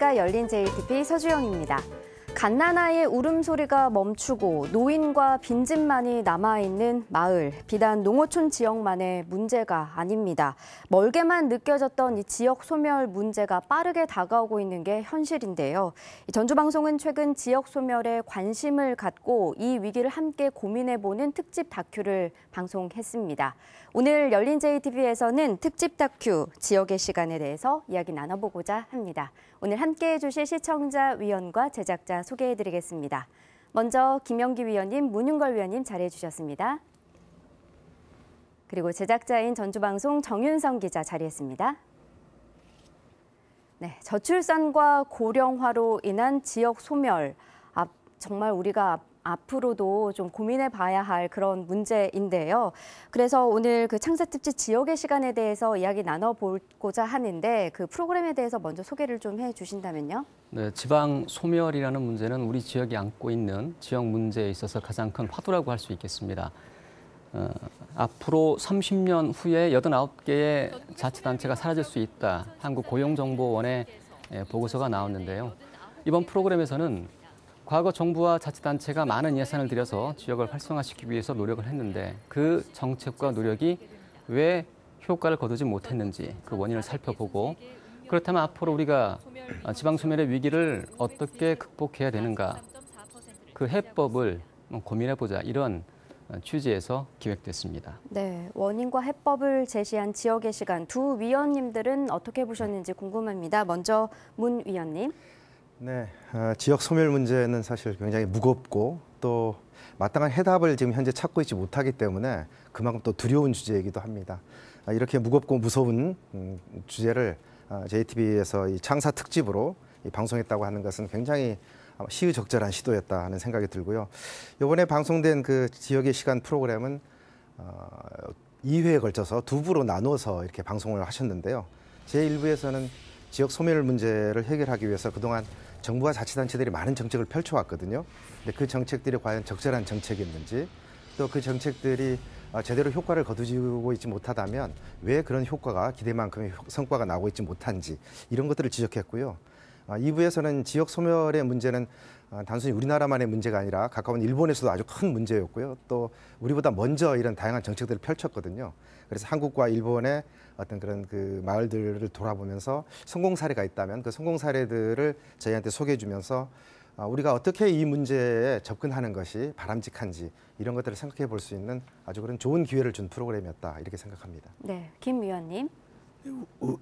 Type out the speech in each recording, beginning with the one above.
여기가 열린 JTB 서주영입니다. 갓난아이의 울음소리가 멈추고 노인과 빈집만이 남아있는 마을, 비단 농어촌 지역만의 문제가 아닙니다. 멀게만 느껴졌던 이 지역 소멸 문제가 빠르게 다가오고 있는 게 현실인데요. 전주방송은 최근 지역 소멸에 관심을 갖고 이 위기를 함께 고민해보는 특집 다큐를 방송했습니다. 오늘 열린 j t v 에서는 특집 다큐 지역의 시간에 대해서 이야기 나눠보고자 합니다. 오늘 함께해 주실 시청자 위원과 제작자 소개해 드리겠습니다. 먼저 김영기 위원님, 문윤걸 위원님 자리해 주셨습니다. 그리고 제작자인 전주방송 정윤성 기자 자리했습니다. 네, 저출산과 고령화로 인한 지역 소멸, 아, 정말 우리가 앞으로도 좀 고민해 봐야 할 그런 문제인데요. 그래서 오늘 그 창사 특집 지역의 시간에 대해서 이야기 나눠보고자 하는데 그 프로그램에 대해서 먼저 소개를 좀 해 주신다면요. 네, 지방 소멸이라는 문제는 우리 지역이 안고 있는 지역 문제에 있어서 가장 큰화두라고할 수 있겠습니다. 어, 앞으로 30년 후에 89개의 자치단체가 사라질 수 있다. 한국고용정보원의 예, 보고서가 나왔는데요. 이번 프로그램에서는 과거 정부와 자치단체가 많은 예산을 들여서 지역을 활성화시키기 위해서 노력을 했는데 그 정책과 노력이 왜 효과를 거두지 못했는지 그 원인을 살펴보고 그렇다면 앞으로 우리가 어, 지방 소멸의 위기를 어떻게 극복해야 되는가 그 해법을 고민해 보자 이런 어, 취지에서 기획됐습니다. 네, 원인과 해법을 제시한 지역의 시간 두 위원님들은 어떻게 보셨는지 궁금합니다. 먼저 문 위원님. 네, 어, 지역 소멸 문제는 사실 굉장히 무겁고 또 마땅한 해답을 지금 현재 찾고 있지 못하기 때문에 그만큼 또 두려운 주제이기도 합니다. 아, 이렇게 무겁고 무서운 음, 주제를 아, JTBC에서 이 창사 특집으로 이 방송했다고 하는 것은 굉장히 시의적절한 시도였다 하는 생각이 들고요. 이번에 방송된 그 지역의 시간 프로그램은 어, 2회에 걸쳐서 두 부로 나눠서 이렇게 방송을 하셨는데요. 제1부에서는 지역 소멸 문제를 해결하기 위해서 그동안 정부와 자치단체들이 많은 정책을 펼쳐왔거든요. 근데 그 정책들이 과연 적절한 정책이었는지 또 그 정책들이 어, 제대로 효과를 거두지고 있지 못하다면 왜 그런 효과가 기대만큼의 성과가 나오고 있지 못한지 이런 것들을 지적했고요. 2부에서는 어, 지역 소멸의 문제는 아, 단순히 우리나라만의 문제가 아니라 가까운 일본에서도 아주 큰 문제였고요. 또 우리보다 먼저 이런 다양한 정책들을 펼쳤거든요. 그래서 한국과 일본의 어떤 그런 그 마을들을 돌아보면서 성공 사례가 있다면 그 성공 사례들을 저희한테 소개해 주면서 아, 우리가 어떻게 이 문제에 접근하는 것이 바람직한지 이런 것들을 생각해 볼 수 있는 아주 그런 좋은 기회를 준 프로그램이었다 이렇게 생각합니다. 네, 김 위원님. 예,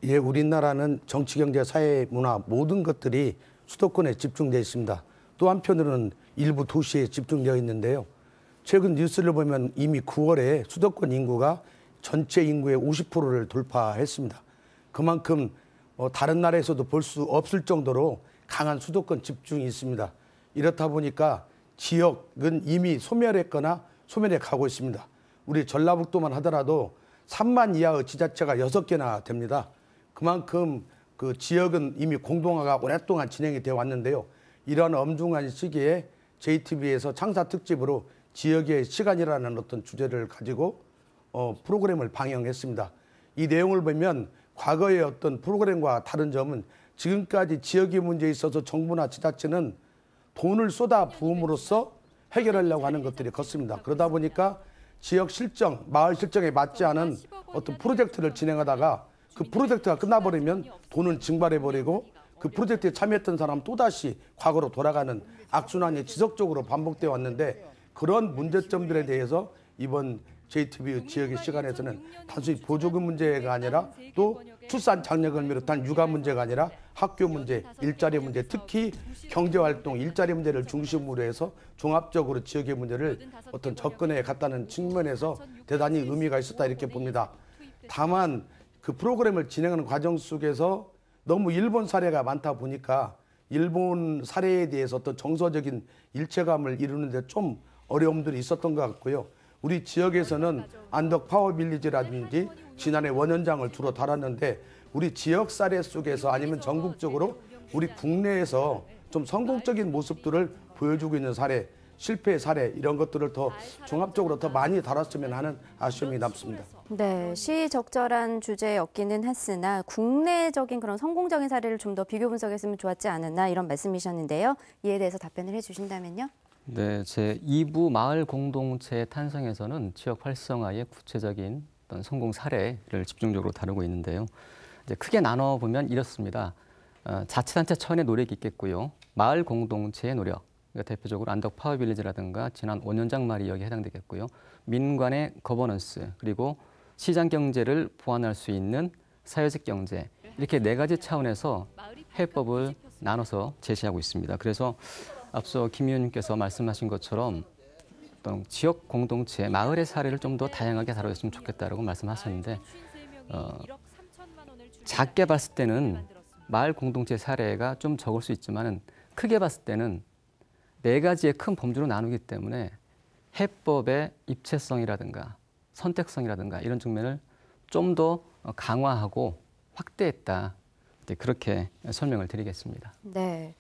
예, 우리나라는 정치, 경제, 사회, 문화 모든 것들이 수도권에 집중되어 있습니다. 또 한편으로는 일부 도시에 집중되어 있는데요. 최근 뉴스를 보면 이미 9월에 수도권 인구가 전체 인구의 50%를 돌파했습니다. 그만큼 어, 다른 나라에서도 볼 수 없을 정도로 강한 수도권 집중이 있습니다. 이렇다 보니까 지역은 이미 소멸했거나 소멸해 가고 있습니다. 우리 전라북도만 하더라도 3만 이하의 지자체가 6개나 됩니다. 그만큼 그 지역은 이미 공동화가 오랫동안 진행이 되어 왔는데요. 이러한 엄중한 시기에 JTB에서 창사 특집으로 지역의 시간이라는 어떤 주제를 가지고 어, 프로그램을 방영했습니다. 이 내용을 보면 과거의 어떤 프로그램과 다른 점은 지금까지 지역의 문제에 있어서 정부나 지자체는 돈을 쏟아 부음으로써 해결하려고 하는 것들이 컸습니다. 그러다 보니까 지역 실정, 마을 실정에 맞지 않은 어떤 프로젝트를 진행하다가 그 프로젝트가 끝나버리면 돈을 증발해버리고 그 프로젝트에 참여했던 사람 또다시 과거로 돌아가는 악순환이 지속적으로 반복되어 왔는데 그런 문제점들에 대해서 이번 JTBU 지역의 시간에서는 단순히 보조금 문제가 아니라 또 출산 장려금 을 비롯한 육아 문제가 아니라 학교 문제, 일자리 문제, 특히 경제활동, 일자리 문제를 중심으로 해서 종합적으로 지역의 문제를 어떤 접근해 갔다는 측면에서 대단히 의미가 있었다 이렇게 봅니다. 다만 그 프로그램을 진행하는 과정 속에서 너무 일본 사례가 많다 보니까 일본 사례에 대해서 어떤 정서적인 일체감을 이루는데 좀 어려움들이 있었던 것 같고요. 우리 지역에서는 안덕 파워빌리지라든지 네, 지난해 원연장을 주로 달았는데 우리 지역 사례 속에서 네, 아니면 전국적으로 우리 국내에서 좀 성공적인 모습들을 보여주고 있는 사례, 실패 사례 이런 것들을 더 종합적으로 더 많이 달았으면 하는 아쉬움이 남습니다. 네, 음. 시적절한 주제였기는 했으나 국내적인 그런 성공적인 사례를 좀 더 비교 분석했으면 좋았지 않았나 이런 말씀이셨는데요. 이에 대해서 답변을 해주신다면요. 네, 제 2부 마을 공동체 탄생에서는 지역 활성화의 구체적인 어떤 성공 사례를 집중적으로 다루고 있는데요. 이제 크게 나눠 보면 이렇습니다. 어, 자치단체 천의 노력이 있겠고요. 마을 공동체의 노력, 그러니까 대표적으로 안덕 파워빌리지라든가 지난 5년장 말이 여기 해당되겠고요. 민관의 거버넌스, 그리고 시장 경제를 보완할 수 있는 사회적 경제 이렇게 네 가지 차원에서 해법을 나눠서 제시하고 있습니다. 그래서 앞서 김 의원님께서 말씀하신 것처럼 어떤 지역 공동체, 마을의 사례를 좀 더 다양하게 다뤄줬으면 좋겠다라고 말씀하셨는데 어, 작게 봤을 때는 마을 공동체 사례가 좀 적을 수 있지만은 크게 봤을 때는 네 가지의 큰 범주로 나누기 때문에 해법의 입체성이라든가 선택성이라든가 이런 측면을 좀 더 강화하고 확대했다. 그렇게 설명을 드리겠습니다. 네.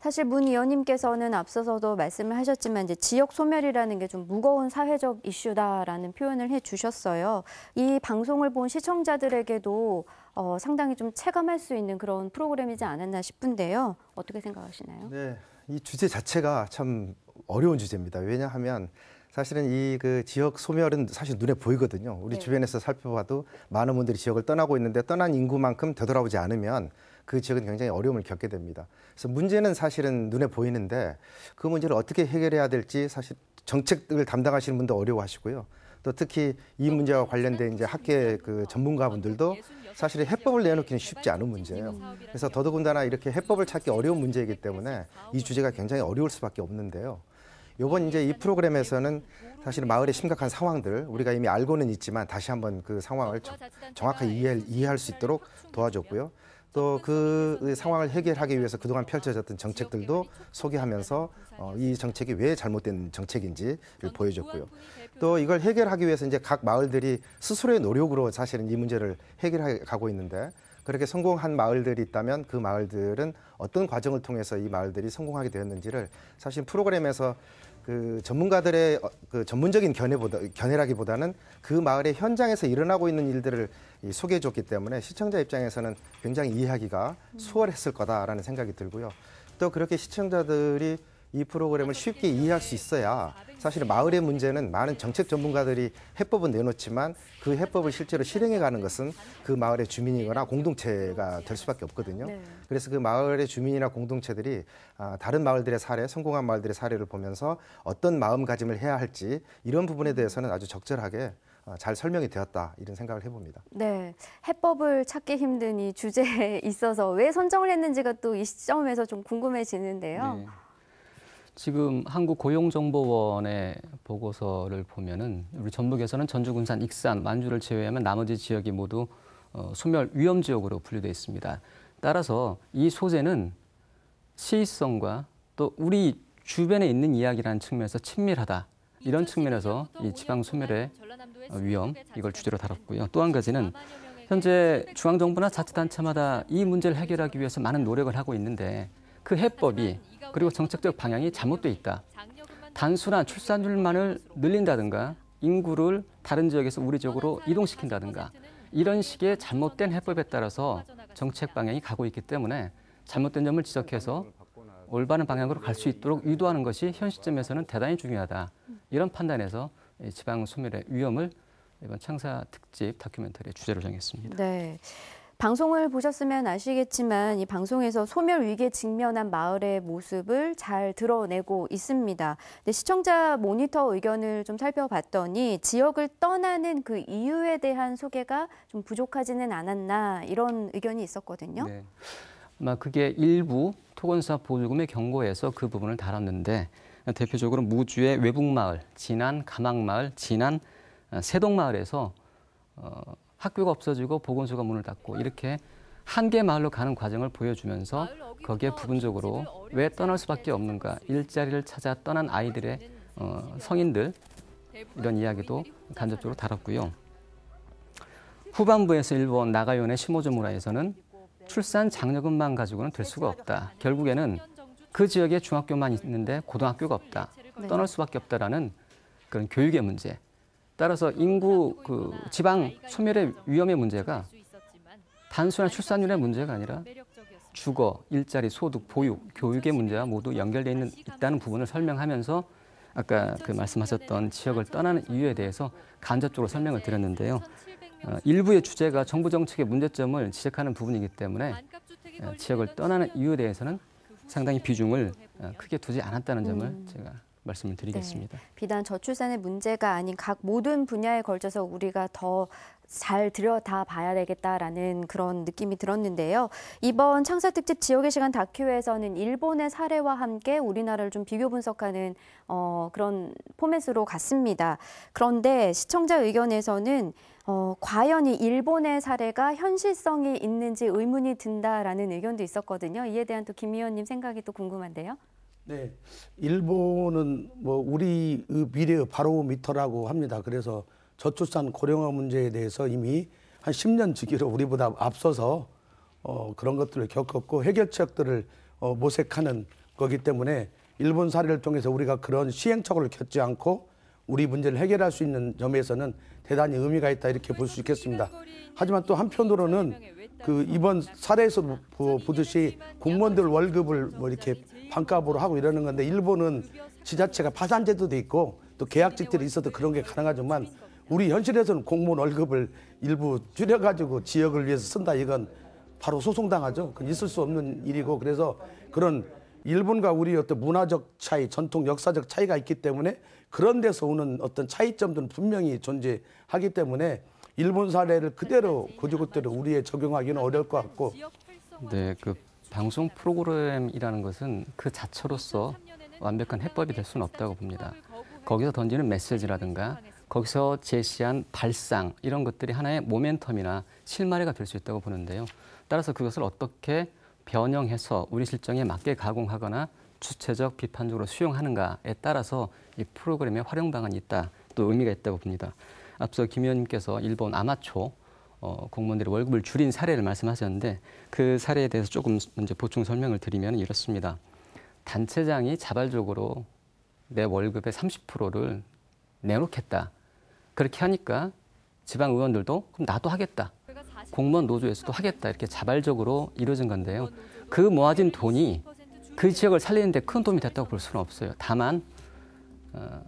사실 문 의원님께서는 앞서서도 말씀을 하셨지만 이제 지역 소멸이라는 게 좀 무거운 사회적 이슈다라는 표현을 해 주셨어요. 이 방송을 본 시청자들에게도 어, 상당히 좀 체감할 수 있는 그런 프로그램이지 않았나 싶은데요. 어떻게 생각하시나요? 네. 이 주제 자체가 참 어려운 주제입니다. 왜냐하면 사실은 이 그 지역 소멸은 사실 눈에 보이거든요. 우리 네. 주변에서 살펴봐도 많은 분들이 지역을 떠나고 있는데 떠난 인구만큼 되돌아오지 않으면 그 지역은 굉장히 어려움을 겪게 됩니다. 그래서 문제는 사실은 눈에 보이는데 그 문제를 어떻게 해결해야 될지 사실 정책을 담당하시는 분도 어려워하시고요. 또 특히 이 네, 문제와 네, 관련된 이제 학계 그 전문가분들도 네, 사실 은 해법을 내놓기는 쉽지 않은 문제예요. 그래서 더더군다나 이렇게 해법을 찾기 어려운 문제이기 때문에 이 주제가 굉장히 어려울 수밖에 없는데요. 요번 이제 이 프로그램에서는 사실 마을의 심각한 상황들 우리가 이미 알고는 있지만 다시 한번 그 상황을 정확하게 이해할, 이해할 수 있도록 도와줬고요. 또 그 상황을 해결하기 위해서 그동안 펼쳐졌던 정책들도 소개하면서 어, 이 정책이 왜 잘못된 정책인지를 보여줬고요. 또 이걸 해결하기 위해서 이제 각 마을들이 스스로의 노력으로 사실은 이 문제를 해결해 가고 있는데 그렇게 성공한 마을들이 있다면 그 마을들은 어떤 과정을 통해서 이 마을들이 성공하게 되었는지를 사실 프로그램에서 그 전문가들의 어, 그 전문적인 견해보다 견해라기보다는 그 마을의 현장에서 일어나고 있는 일들을 이 소개해 줬기 때문에 시청자 입장에서는 굉장히 이해하기가 수월했을 거다라는 생각이 들고요. 또 그렇게 시청자들이 이 프로그램을 쉽게 이해할 수 있어야 사실 마을의 문제는 많은 정책 전문가들이 해법은 내놓지만 그 해법을 실제로 실행해 가는 것은 그 마을의 주민이거나 공동체가 될 수밖에 없거든요. 네. 그래서 그 마을의 주민이나 공동체들이 아, 다른 마을들의 사례, 성공한 마을들의 사례를 보면서 어떤 마음가짐을 해야 할지 이런 부분에 음. 대해서는 아주 적절하게 어, 잘 설명이 되었다 이런 생각을 해봅니다. 네, 해법을 찾기 힘든 이 주제에 있어서 왜 선정을 했는지가 또 이 시점에서 좀 궁금해지는데요. 네. 지금 한국 고용정보원의 보고서를 보면은 우리 전북에서는 전주, 군산, 익산, 만주를 제외하면 나머지 지역이 모두 어, 소멸 위험 지역으로 분류돼 있습니다. 따라서 이 소재는 시의성과 또 우리 주변에 있는 이야기라는 측면에서 친밀하다. 이런 측면에서 이 지방 소멸의 위험 이걸 주제로 다뤘고요. 또 한 가지는 현재 중앙정부나 자치단체마다 이 문제를 해결하기 위해서 많은 노력을 하고 있는데 그 해법이 그리고 정책적 방향이 잘못돼 있다. 단순한 출산율만을 늘린다든가 인구를 다른 지역에서 우리 지역으로 이동시킨다든가 이런 식의 잘못된 해법에 따라서 정책 방향이 가고 있기 때문에 잘못된 점을 지적해서 올바른 방향으로 갈 수 있도록 유도하는 것이 현 시점에서는 대단히 중요하다. 이런 판단에서 지방 소멸의 위험을 이번 창사 특집 다큐멘터리의 주제로 정했습니다. 네. 방송을 보셨으면 아시겠지만 이 방송에서 소멸 위기에 직면한 마을의 모습을 잘 드러내고 있습니다. 근데 시청자 모니터 의견을 좀 살펴봤더니 지역을 떠나는 그 이유에 대한 소개가 좀 부족하지는 않았나 이런 의견이 있었거든요. 네. 아마 그게 일부 토건사 보조금의 경고에서 그 부분을 달았는데 대표적으로 무주의 외북마을, 진안 가망마을 진안 세동마을에서 어, 학교가 없어지고 보건소가 문을 닫고 이렇게 한 개 마을로 가는 과정을 보여주면서 거기에 부분적으로 왜 떠날 수밖에 없는가 일자리를 찾아 떠난 아이들의 어, 성인들 이런 이야기도 간접적으로 다뤘고요. 후반부에서 일본 나가요네 시모조 무라에서는 출산 장려금만 가지고는 될 수가 없다. 결국에는 그 지역에 중학교만 있는데 고등학교가 없다. 네. 떠날 수밖에 없다라는 그런 교육의 문제, 따라서 인구 그 지방 소멸의 위험의 문제가 단순한 출산율의 문제가 아니라 주거, 일자리, 소득, 보육, 교육의 문제와 모두 연결돼 있는 있다는 부분을 설명하면서 아까 그 말씀하셨던 지역을 떠나는 이유에 대해서 간접적으로 설명을 드렸는데요. 어, 일부의 주제가 정부 정책의 문제점을 지적하는 부분이기 때문에 어, 지역을 떠나는 이유에 대해서는 상당히 비중을 어, 크게 두지 않았다는 점을 음. 제가 말씀을 드리겠습니다. 네. 비단 저출산의 문제가 아닌 각 모든 분야에 걸쳐서 우리가 더 잘 들여다봐야 되겠다라는 그런 느낌이 들었는데요. 이번 창사 특집 지역의 시간 다큐에서는 일본의 사례와 함께 우리나라를 좀 비교 분석하는 어, 그런 포맷으로 갔습니다. 그런데 시청자 의견에서는 어, 과연 이 일본의 사례가 현실성이 있는지 의문이 든다라는 의견도 있었거든요. 이에 대한 또김 의원님 생각이 또 궁금한데요. 네, 일본은 뭐 우리 의 미래의 바로미터라고 합니다. 그래서 저출산 고령화 문제에 대해서 이미 한 10년 지기로 우리보다 앞서서 어, 그런 것들을 겪었고 해결책들을 어, 모색하는 거기 때문에 일본 사례를 통해서 우리가 그런 시행착오를 겪지 않고 우리 문제를 해결할 수 있는 점에서는 대단히 의미가 있다 이렇게 볼 수 있겠습니다. 하지만 또 한편으로는 그 이번 사례에서 보듯이 공무원들 월급을 뭐 이렇게 반값으로 하고 이러는 건데 일본은 지자체가 파산제도 도 있고 또 계약직들이 있어도 그런 게 가능하지만 우리 현실에서는 공무원 월급을 일부 줄여가지고 지역을 위해서 쓴다 이건 바로 소송당하죠. 그건 있을 수 없는 일이고 그래서 그런 일본과 우리 어떤 문화적 차이, 전통 역사적 차이가 있기 때문에 그런 데서 오는 어떤 차이점들은 분명히 존재하기 때문에 일본 사례를 그대로 고지고대로 우리에 적용하기는 어려울 것 같고. 네, 그 방송 프로그램이라는 것은 그 자체로서 완벽한 해법이 될 수는 없다고 봅니다. 거기서 던지는 메시지라든가 거기서 제시한 발상 이런 것들이 하나의 모멘텀이나 실마리가 될 수 있다고 보는데요. 따라서 그것을 어떻게 변형해서 우리 실정에 맞게 가공하거나 주체적 비판적으로 수용하는가에 따라서 이 프로그램의 활용 방안이 있다 또 의미가 있다고 봅니다. 앞서 김 의원님께서 일본 아마초 어, 공무원들의 월급을 줄인 사례를 말씀하셨는데 그 사례에 대해서 조금 이제 보충 설명을 드리면 이렇습니다. 단체장이 자발적으로 내 월급의 30%를 내놓겠다. 그렇게 하니까 지방 의원들도 그럼 나도 하겠다. 공무원 노조에서도 하겠다. 이렇게 자발적으로 이루어진 건데요. 그 모아진 돈이 그 지역을 살리는 데큰 도움이 됐다고 볼 수는 없어요. 다만 어,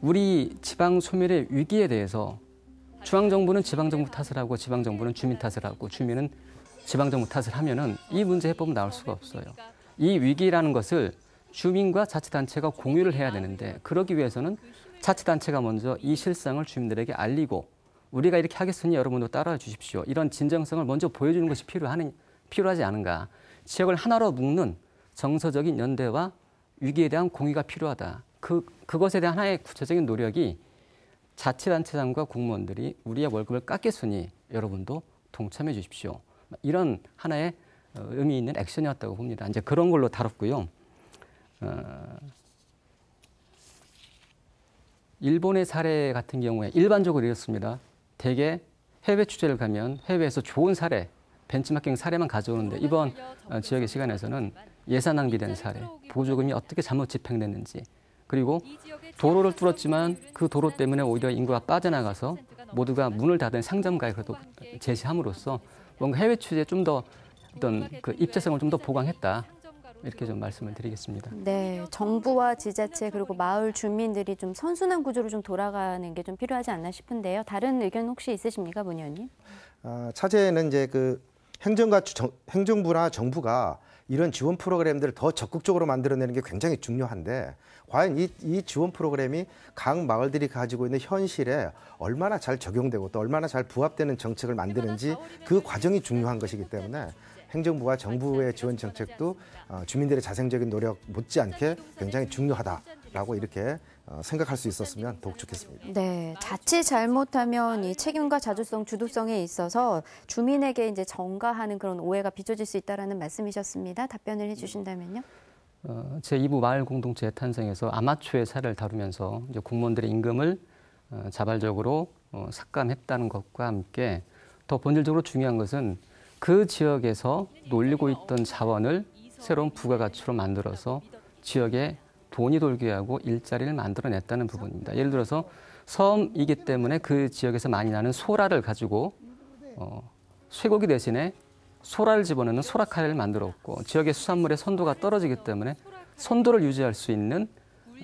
우리 지방 소멸의 위기에 대해서 중앙정부는 지방정부 탓을 하고 지방정부는 주민 탓을 하고 주민은 지방정부 탓을 하면은 이 문제 해법은 나올 수가 없어요. 이 위기라는 것을 주민과 자치단체가 공유를 해야 되는데 그러기 위해서는 자치단체가 먼저 이 실상을 주민들에게 알리고 우리가 이렇게 하겠으니 여러분도 따라와 주십시오. 이런 진정성을 먼저 보여주는 것이 필요하는, 필요하지 않은가. 지역을 하나로 묶는 정서적인 연대와 위기에 대한 공유가 필요하다. 그, 그것에 대한 하나의 구체적인 노력이 자치단체장과 공무원들이 우리의 월급을 깎겠으니 여러분도 동참해 주십시오. 이런 하나의 어, 의미 있는 액션이었다고 봅니다. 이제 그런 걸로 다뤘고요. 어, 일본의 사례 같은 경우에 일반적으로 이렇습니다. 대개 해외 취재를 가면 해외에서 좋은 사례, 벤치마킹 사례만 가져오는데 이번 어, 지역의 시간에서는 예산 낭비된 사례, 보조금이 어떻게 잘못 집행됐는지 그리고 도로를 뚫었지만 그 도로 때문에 오히려 인구가 빠져나가서 모두가 문을 닫은 상점가에 그래도 제시함으로써 뭔가 해외 취재 좀더 어떤 그 입체성을 좀 더 보강했다. 이렇게 좀 말씀을 드리겠습니다. 네, 정부와 지자체 그리고 마을 주민들이 좀 선순환 구조로 좀 돌아가는 게 좀 필요하지 않나 싶은데요. 다른 의견 혹시 있으십니까, 문 의원님? 아, 차제는 이제 그 행정과 정, 행정부나 정부가 이런 지원 프로그램들을 더 적극적으로 만들어내는 게 굉장히 중요한데 과연 이, 이 지원 프로그램이 각 마을들이 가지고 있는 현실에 얼마나 잘 적용되고 또 얼마나 잘 부합되는 정책을 만드는지 그 과정이 중요한 것이기 때문에 행정부와 정부의 지원 정책도 어, 주민들의 자생적인 노력 못지않게 굉장히 중요하다라고 이렇게 어, 생각할 수 있었으면 더욱 좋겠습니다. 네, 자칫 잘못하면 이 책임과 자주성, 주도성에 있어서 주민에게 이제 전가하는 그런 오해가 비춰질 수 있다라는 말씀이셨습니다. 답변을 해주신다면요. 어, 제 2부 마을 공동체 탄생에서 아마추어의 사를 다루면서 이제 공무원들의 임금을 어, 자발적으로 어, 삭감했다는 것과 함께 더 본질적으로 중요한 것은 그 지역에서 놀리고 있던 자원을 새로운 부가가치로 만들어서 지역의 돈이 돌게 하고 일자리를 만들어냈다는 부분입니다. 예를 들어서 섬이기 때문에 그 지역에서 많이 나는 소라를 가지고 어, 쇠고기 대신에 소라를 집어넣는 소라카레를 만들었고 지역의 수산물의 선도가 떨어지기 때문에 선도를 유지할 수 있는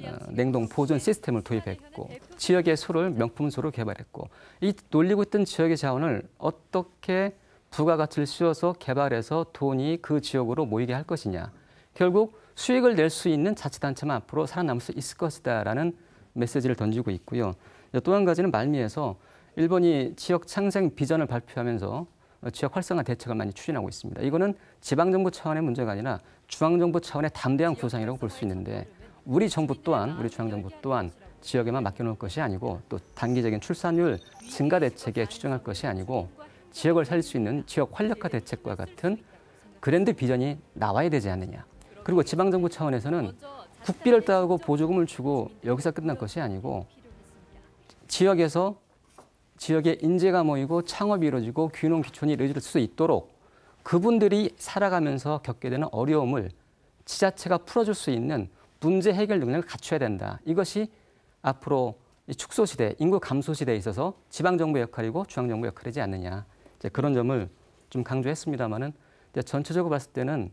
어, 냉동 보존 시스템을 도입했고 지역의 소를 명품 소로 개발했고 이 놀리고 있던 지역의 자원을 어떻게 부가가치를 씌워서 개발해서 돈이 그 지역으로 모이게 할 것이냐 결국 수익을 낼 수 있는 자치단체만 앞으로 살아남을 수 있을 것이다라는 메시지를 던지고 있고요. 또 한 가지는 말미에서 일본이 지역 창생 비전을 발표하면서 지역 활성화 대책을 많이 추진하고 있습니다. 이거는 지방정부 차원의 문제가 아니라 중앙정부 차원의 담대한 구상이라고 볼 수 있는데 우리 정부 또한 우리 중앙정부 또한 지역에만 맡겨놓을 것이 아니고 또 단기적인 출산율 증가 대책에 추정할 것이 아니고 지역을 살릴 수 있는 지역 활력화 대책과 같은 그랜드 비전이 나와야 되지 않느냐. 그리고 지방정부 차원에서는 국비를 따고 보조금을 주고 여기서 끝난 것이 아니고 그 지역에서 지역의 인재가 모이고 창업이 이루어지고 귀농 귀촌이 이루어질 수 있도록 그분들이 살아가면서 겪게 되는 어려움을 지자체가 풀어줄 수 있는 문제 해결 능력을 갖춰야 된다. 이것이 앞으로 축소 시대, 인구 감소 시대에 있어서 지방 정부 역할이고 중앙 정부 역할이지 않느냐. 이제 그런 점을 좀 강조했습니다만은 전체적으로 봤을 때는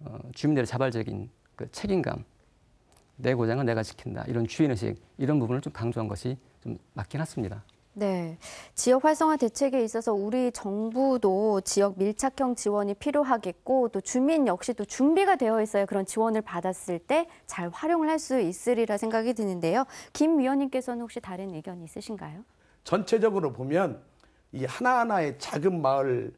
어, 주민들의 자발적인 그 책임감, 내 고장은 내가 지킨다 이런 주인의식 이런 부분을 좀 강조한 것이 좀 맞긴 했습니다. 네. 지역 활성화 대책에 있어서 우리 정부도 지역 밀착형 지원이 필요하겠고 또 주민 역시 또 준비가 되어 있어야 그런 지원을 받았을 때 잘 활용을 할 수 있으리라 생각이 드는데요. 김 위원님께서는 혹시 다른 의견 있으신가요? 전체적으로 보면 이 하나하나의 작은 마을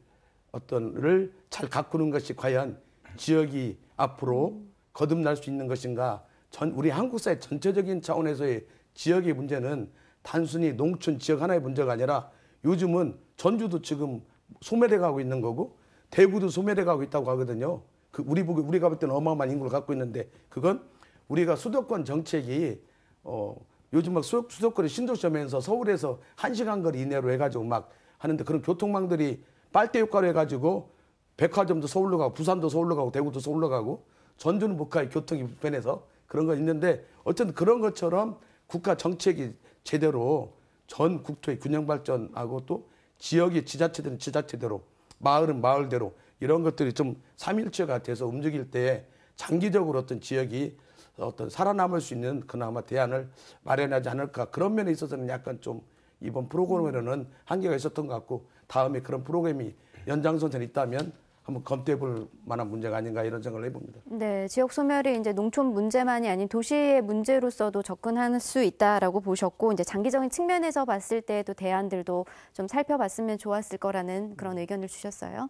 어떤을 잘 가꾸는 것이 과연 지역이 앞으로 거듭날 수 있는 것인가 전 우리 한국 사회 전체적인 차원에서의 지역의 문제는 단순히 농촌 지역 하나의 문제가 아니라 요즘은 전주도 지금 소멸해 가고 있는 거고 대구도 소멸해 가고 있다고 하거든요. 그 우리 보고 우리가 볼 때는 어마어마한 인구를 갖고 있는데 그건 우리가 수도권 정책이 어 요즘 막 수도, 수도권을 신도시하면서 서울에서 한시간 거리 이내로 해가지고 막 하는데 그런 교통망들이 빨대 효과로 해가지고 백화점도 서울로 가고 부산도 서울로 가고 대구도 서울로 가고 전주는 못 가요. 교통이 불편해서 그런 건 있는데 어쨌든 그런 것처럼 국가 정책이 제대로 전 국토의 균형 발전하고 또지역이 지자체들은 지자체대로 마을은 마을대로 이런 것들이 좀 삼일체가 돼서 움직일 때 장기적으로 어떤 지역이 어떤 살아남을 수 있는 그나마 대안을 마련하지 않을까 그런 면에 있어서는 약간 좀 이번 프로그램에는 한계가 있었던 것 같고 다음에 그런 프로그램이 연장선에 있다면 한번 검토해 볼 만한 문제가 아닌가 이런 생각을 해봅니다. 네, 지역 소멸이 이제 농촌 문제만이 아닌 도시의 문제로서도 접근할 수 있다라고 보셨고 이제 장기적인 측면에서 봤을 때도 대안들도 좀 살펴봤으면 좋았을 거라는 그런 의견을 주셨어요.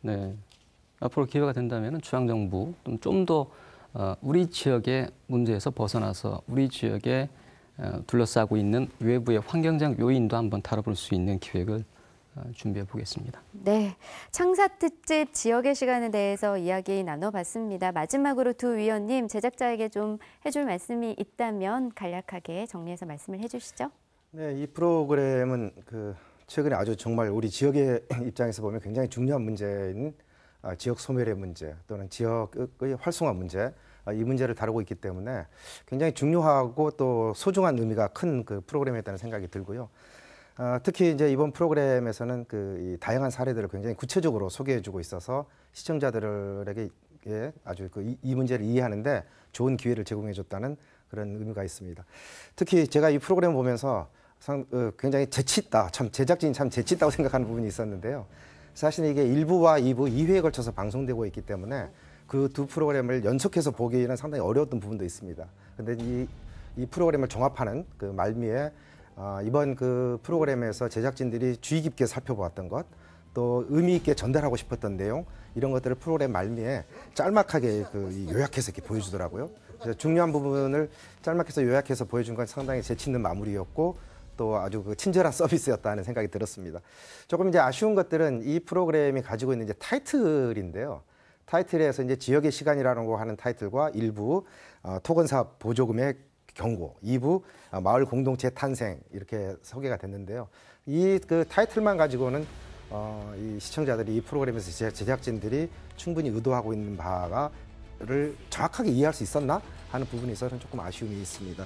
네, 앞으로 기회가 된다면 중앙 정부 좀더 어, 우리 지역의 문제에서 벗어나서 우리 지역에 어, 둘러싸고 있는 외부의 환경적 요인도 한번 다뤄볼 수 있는 기획을 아, 준비해 보겠습니다. 네, 창사 특집 지역의 시간에 대해서 이야기 나눠봤습니다. 마지막으로 두 위원님 제작자에게 좀 해 줄 말씀이 있다면 간략하게 정리해서 말씀을 해주시죠. 네, 이 프로그램은 그 최근에 아주 정말 우리 지역의 입장에서 보면 굉장히 중요한 문제인 아, 지역 소멸의 문제 또는 지역의 활성화 문제 아, 이 문제를 다루고 있기 때문에 굉장히 중요하고 또 소중한 의미가 큰 그 프로그램이었다는 생각이 들고요. 어, 특히 이제 이번 프로그램에서는 그 다양한 사례들을 굉장히 구체적으로 소개해주고 있어서 시청자들에게 예, 아주 그 이, 이 문제를 이해하는데 좋은 기회를 제공해줬다는 그런 의미가 있습니다. 특히 제가 이 프로그램 보면서 상, 어, 굉장히 재치 있다, 참 제작진이 참 재치 있다고 생각하는 부분이 있었는데요. 사실 이게 1부와 2부 2회에 걸쳐서 방송되고 있기 때문에 그 두 프로그램을 연속해서 보기에는 상당히 어려웠던 부분도 있습니다. 근데 이, 이 프로그램을 종합하는 그 말미에 아, 이번 그 프로그램에서 제작진들이 주의 깊게 살펴보았던 것, 또 의미 있게 전달하고 싶었던 내용 이런 것들을 프로그램 말미에 짤막하게 그 요약해서 이렇게 보여주더라고요. 그래서 중요한 부분을 짤막해서 요약해서 보여준 건 상당히 재치 있는 마무리였고 또 아주 그 친절한 서비스였다는 생각이 들었습니다. 조금 이제 아쉬운 것들은 이 프로그램이 가지고 있는 이제 타이틀인데요. 타이틀에서 이제 지역의 시간이라는 거 하는 타이틀과 일부 어, 토건사업 보조금의 경고, 2부 아, 마을 공동체 탄생 이렇게 소개가 됐는데요. 이 그 타이틀만 가지고는 어, 이 시청자들이 이 프로그램에서 제작, 제작진들이 충분히 의도하고 있는 바가를 정확하게 이해할 수 있었나 하는 부분에 있어서는 조금 아쉬움이 있습니다.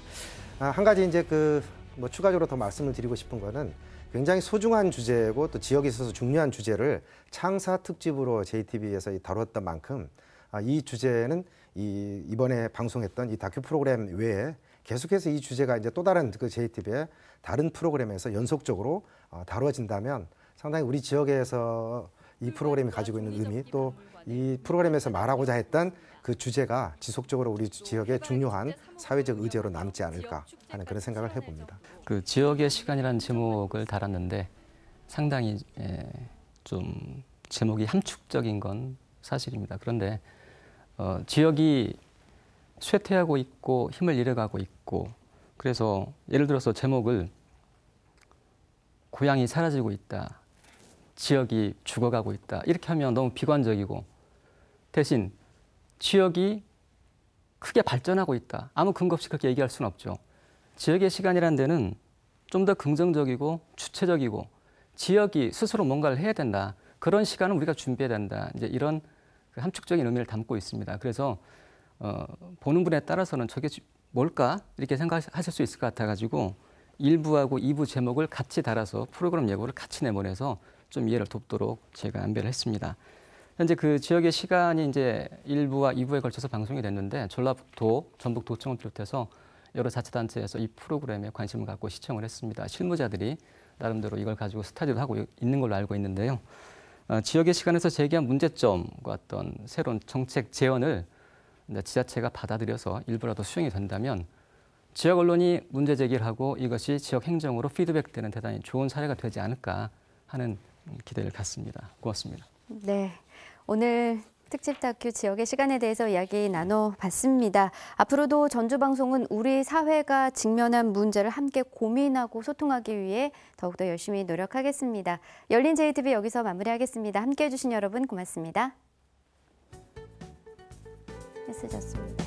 아, 한 가지 이제 그 뭐 추가적으로 더 말씀을 드리고 싶은 거는 굉장히 소중한 주제고 또 지역에 있어서 중요한 주제를 창사 특집으로 JTBC에서 다뤘던 만큼 아, 이 주제는 이 이번에 방송했던 이 다큐 프로그램 외에 계속해서 이 주제가 이제 또 다른 그 JTB의 다른 프로그램에서 연속적으로 어, 다뤄진다면 상당히 우리 지역에서 이 프로그램이 가지고 있는 의미 또이 네. 프로그램에서 말하고자 했던 그 주제가 지속적으로 우리 지역의 중요한 사회적 의제로 남지 않을까 하는 그런 생각을 해봅니다. 그 지역의 시간이라는 제목을 달았는데 상당히 예, 좀 제목이 함축적인 건 사실입니다. 그런데 어, 지역이 쇠퇴하고 있고 힘을 잃어가고 있고 그래서 예를 들어서 제목을 고향이 사라지고 있다. 지역이 죽어가고 있다. 이렇게 하면 너무 비관적이고 대신 지역이 크게 발전하고 있다. 아무 근거 없이 그렇게 얘기할 수는 없죠. 지역의 시간이란 데는 좀 더 긍정적이고 주체적이고 지역이 스스로 뭔가를 해야 된다. 그런 시간은 우리가 준비해야 된다. 이제 이런 그 함축적인 의미를 담고 있습니다. 그래서 어, 보는 분에 따라서는 저게 뭘까 이렇게 생각하실 수 있을 것 같아가지고 1부하고 2부 제목을 같이 달아서 프로그램 예고를 같이 내보내서 좀 이해를 돕도록 제가 안배를 했습니다. 현재 그 지역의 시간이 이제 1부와 2부에 걸쳐서 방송이 됐는데 전라북도, 전북도청을 비롯해서 여러 자치단체에서 이 프로그램에 관심을 갖고 시청을 했습니다. 실무자들이 나름대로 이걸 가지고 스타디오 하고 있는 걸로 알고 있는데요. 어, 지역의 시간에서 제기한 문제점과 어떤 새로운 정책 제언을 네, 지자체가 받아들여서 일부라도 수용이 된다면 지역 언론이 문제 제기를 하고 이것이 지역 행정으로 피드백되는 대단히 좋은 사례가 되지 않을까 하는 기대를 갖습니다. 고맙습니다. 네. 오늘 특집 다큐 지역의 시간에 대해서 이야기 나눠봤습니다. 앞으로도 전주방송은 우리 사회가 직면한 문제를 함께 고민하고 소통하기 위해 더욱더 열심히 노력하겠습니다. 열린 JTV 여기서 마무리하겠습니다. 함께 해주신 여러분 고맙습니다. 쓰셨습니다.